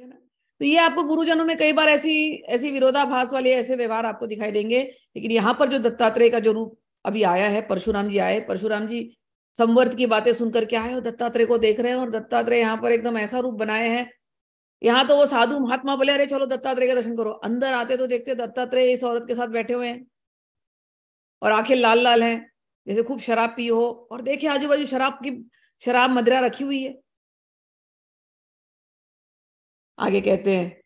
है ना तो ये आपको गुरुजनों में कई बार ऐसी ऐसी विरोधाभास वाले ऐसे व्यवहार आपको दिखाई देंगे लेकिन यहाँ पर जो दत्तात्रेय का जो रूप अभी आया है परशुराम जी आए परशुराम जी संवर्त की बातें सुनकर के आए और दत्तात्रेय को देख रहे हैं और दत्तात्रेय यहाँ पर एकदम ऐसा रूप बनाए हैं यहाँ तो वो साधु महात्मा बोले अरे चलो दत्तात्रेय का दर्शन करो अंदर आते तो देखते दत्तात्रेय इस औरत के साथ बैठे हुए हैं और आंखें लाल लाल हैं जैसे खूब शराब पी हो और देखे आजू बाजू शराब की शराब मदिरा रखी हुई है आगे कहते हैं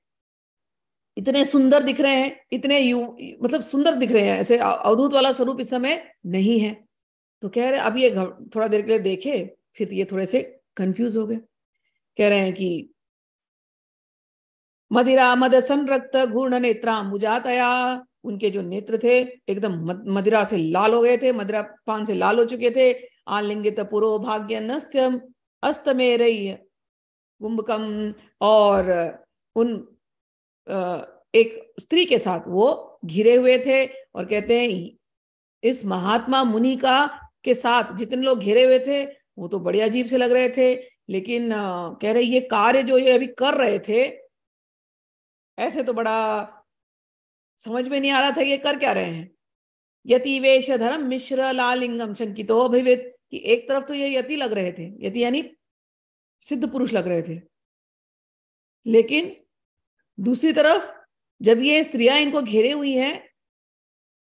इतने सुंदर दिख रहे हैं इतने यू मतलब सुंदर दिख रहे हैं ऐसे अवधूत वाला स्वरूप इस समय नहीं है तो कह रहे अब ये थोड़ा देर के लिए देखे फिर ये थोड़े से कंफ्यूज हो गए कह रहे हैं कि मदिरा मद संरक्त घूर्ण नेत्रा मुजातया उनके जो नेत्र थे एकदम मदिरा से लाल हो गए थे मदिरा पान से लाल हो चुके थे आलिंगित पुरो भाग्य नस्त्यम अस्तमे रही कुंभकम और उन एक स्त्री के साथ वो घिरे हुए थे और कहते हैं इस महात्मा मुनि का के साथ जितने लोग घिरे हुए थे वो तो बड़े अजीब से लग रहे थे लेकिन कह रहे ये कार्य जो ये अभी कर रहे थे ऐसे तो बड़ा समझ में नहीं आ रहा था ये कर क्या रहे हैं यति वेश धर्म मिश्र लालिंगम शंकितो अभिवेद कि एक तरफ तो ये यति लग रहे थे यति यानी सिद्ध पुरुष लग रहे थे लेकिन दूसरी तरफ जब ये स्त्रियां इनको घेरे हुई है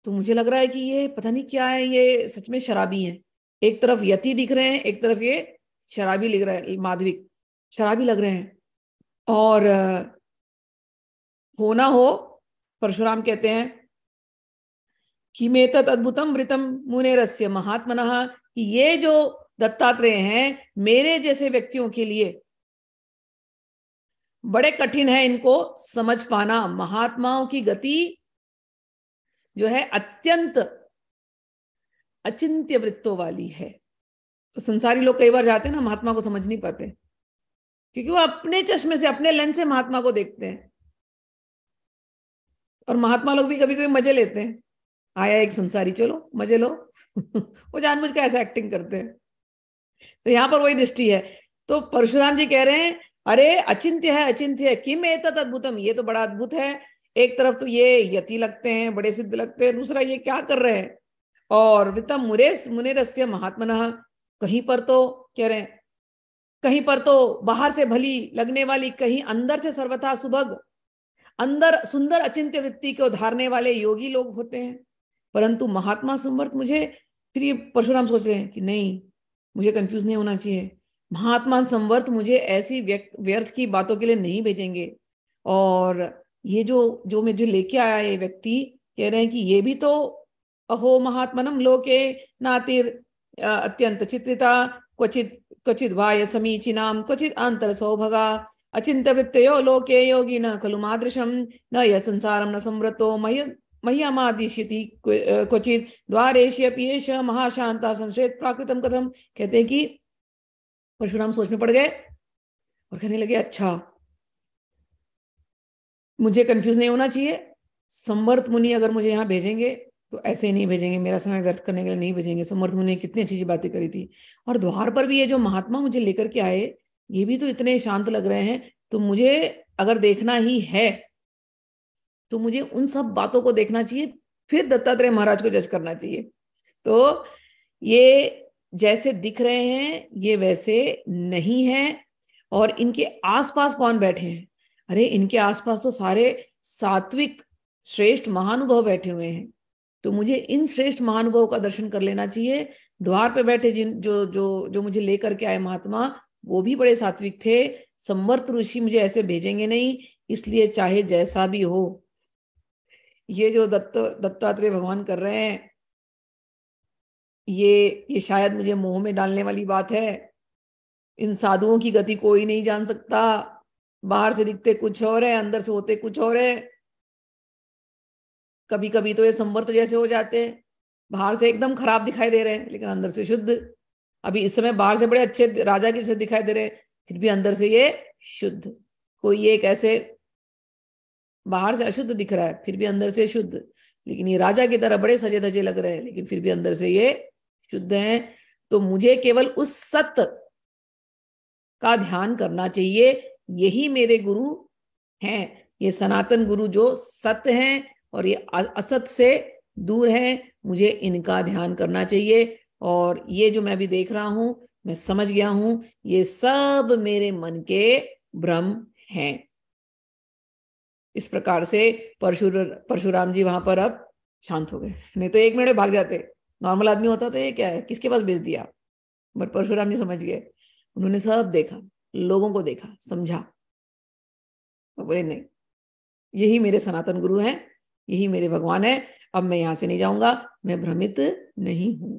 तो मुझे लग रहा है कि ये पता नहीं क्या है ये सच में शराबी हैं एक तरफ यति दिख रहे हैं एक तरफ ये शराबी लिख रहा है माधविक शराबी लग रहे हैं और होना हो परशुराम कहते हैं कि मेत अद्भुतम मृतम मुनेरस्य महात्मना कि ये जो दत्तात्रेय हैं मेरे जैसे व्यक्तियों के लिए बड़े कठिन है इनको समझ पाना महात्माओं की गति जो है अत्यंत अचिंत्य वृत्तों वाली है तो संसारी लोग कई बार जाते हैं ना महात्मा को समझ नहीं पाते क्योंकि वो अपने चश्मे से अपने लेंस से महात्मा को देखते हैं और महात्मा लोग भी कभी कभी मजे लेते हैं आया एक संसारी चलो मजे लो वो जानबूझ के ऐसा एक्टिंग करते हैं तो यहाँ पर वही दृष्टि है तो परशुराम जी कह रहे हैं अरे अचिंत्य है अचिंत्य है किम एतत अद्भुतम ये तो बड़ा अद्भुत है एक तरफ तो ये यति लगते हैं बड़े सिद्ध लगते हैं दूसरा ये क्या कर रहे हैं और वितम मुरेस मुनेरस्य महात्मन कहीं पर तो कह रहे हैं कहीं पर तो बाहर से भली लगने वाली कहीं अंदर से सर्वथा सुभग अंदर सुंदर अचिंत्य वृत्ति को धारने वाले योगी लोग होते हैं परंतु महात्मा संवर्त मुझे फिर ये परशुराम सोच रहे हैं कि नहीं मुझे कंफ्यूज नहीं होना चाहिए महात्मा संवर्त मुझे ऐसी व्यर्थ की बातों के लिए नहीं भेजेंगे और ये जो जो जो लेके आया ये व्यक्ति कह रहे हैं कि ये भी तो अहो महात्मनम लोके नातिर अत्यंत चित्रिता क्वचित क्वचित वाय समीचीनाम क्वचित अंतर सौभगा अचिंत वृत्तयो लोके योगी न खलु मादृशम न यह संसारम न संवृतो मह मह्यमादिश्यति क्वचित द्वारेश्यपि एष महाशांता संश्वेत प्राकृतम कथम कहते हैं कि परशुराम सोच में पड़ गए और कहने लगे अच्छा मुझे कंफ्यूज नहीं होना चाहिए समर्थ मुनि अगर मुझे यहाँ भेजेंगे तो ऐसे नहीं भेजेंगे मेरा समय व्यर्थ करने के लिए नहीं भेजेंगे समर्थ मुनि ने कितनी अच्छी अच्छी बातें करी थी और द्वार पर भी ये जो महात्मा मुझे लेकर के आए ये भी तो इतने शांत लग रहे हैं तो मुझे अगर देखना ही है तो मुझे उन सब बातों को देखना चाहिए फिर दत्तात्रेय महाराज को जज करना चाहिए तो ये जैसे दिख रहे हैं ये वैसे नहीं है और इनके आसपास कौन बैठे हैं अरे इनके आसपास तो सारे सात्विक श्रेष्ठ महानुभव बैठे हुए हैं तो मुझे इन श्रेष्ठ महानुभव का दर्शन कर लेना चाहिए द्वार पे बैठे जिन जो जो जो मुझे लेकर के आए महात्मा वो भी बड़े सात्विक थे समर्थ ऋषि मुझे ऐसे भेजेंगे नहीं इसलिए चाहे जैसा भी हो ये जो दत्त दत्तात्रेय भगवान कर रहे हैं ये ये शायद मुझे मोह में डालने वाली बात है इन साधुओं की गति कोई नहीं जान सकता बाहर से दिखते कुछ और है अंदर से होते कुछ और है कभी कभी तो ये संवर्त जैसे हो जाते बाहर से एकदम खराब दिखाई दे रहे हैं लेकिन अंदर से शुद्ध अभी इस समय बाहर से बड़े अच्छे राजा की से दिखाई दे रहे हैं फिर भी अंदर से ये शुद्ध कोई एक ऐसे बाहर से अशुद्ध दिख रहा है फिर भी अंदर से शुद्ध लेकिन ये राजा की तरह बड़े सजे धजे लग रहे हैं लेकिन फिर भी अंदर से ये शुद्ध है तो मुझे केवल उस सत्य का ध्यान करना चाहिए यही मेरे गुरु हैं ये सनातन गुरु जो सत्य हैं और ये असत से दूर हैं मुझे इनका ध्यान करना चाहिए और ये जो मैं भी देख रहा हूं मैं समझ गया हूं ये सब मेरे मन के भ्रम हैं इस प्रकार से परशुर परशुराम जी वहां पर अब शांत हो गए नहीं तो एक मिनट भाग जाते नॉर्मल आदमी होता तो ये क्या है किसके पास भेज दिया बट परशुराम जी समझ गए उन्होंने सब देखा लोगों को देखा समझा बोले नहीं यही मेरे सनातन गुरु हैं यही मेरे भगवान है अब मैं यहां से नहीं जाऊंगा मैं भ्रमित नहीं हूं